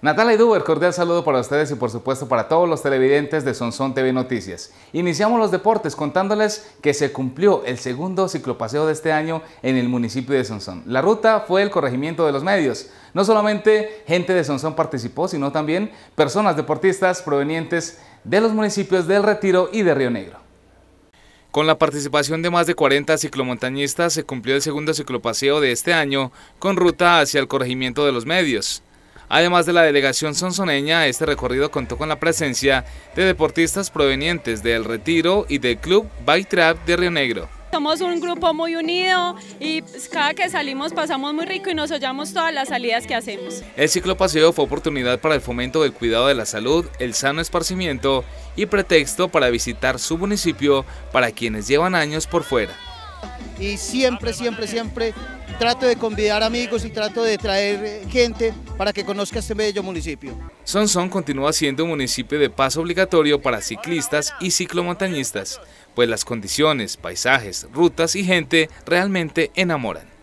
Natalia Duber, cordial saludo para ustedes y por supuesto para todos los televidentes de Sonsón TV Noticias. Iniciamos los deportes contándoles que se cumplió el segundo ciclopaseo de este año en el municipio de Sonsón. La ruta fue el corregimiento de los medios. No solamente gente de Sonsón participó, sino también personas deportistas provenientes de los municipios del Retiro y de Río Negro. Con la participación de más de 40 ciclomontañistas se cumplió el segundo ciclopaseo de este año con ruta hacia el corregimiento de los medios. Además de la delegación sonsoneña, este recorrido contó con la presencia de deportistas provenientes del Retiro y del Club Bike Trap de Río Negro. Somos un grupo muy unido y cada que salimos pasamos muy rico y nos hallamos todas las salidas que hacemos. El ciclo paseo fue oportunidad para el fomento del cuidado de la salud, el sano esparcimiento y pretexto para visitar su municipio para quienes llevan años por fuera y siempre, siempre, siempre trato de convidar amigos y trato de traer eh, gente para que conozca este bello municipio. Sonsón continúa siendo un municipio de paso obligatorio para ciclistas y ciclomontañistas, pues las condiciones, paisajes, rutas y gente realmente enamoran.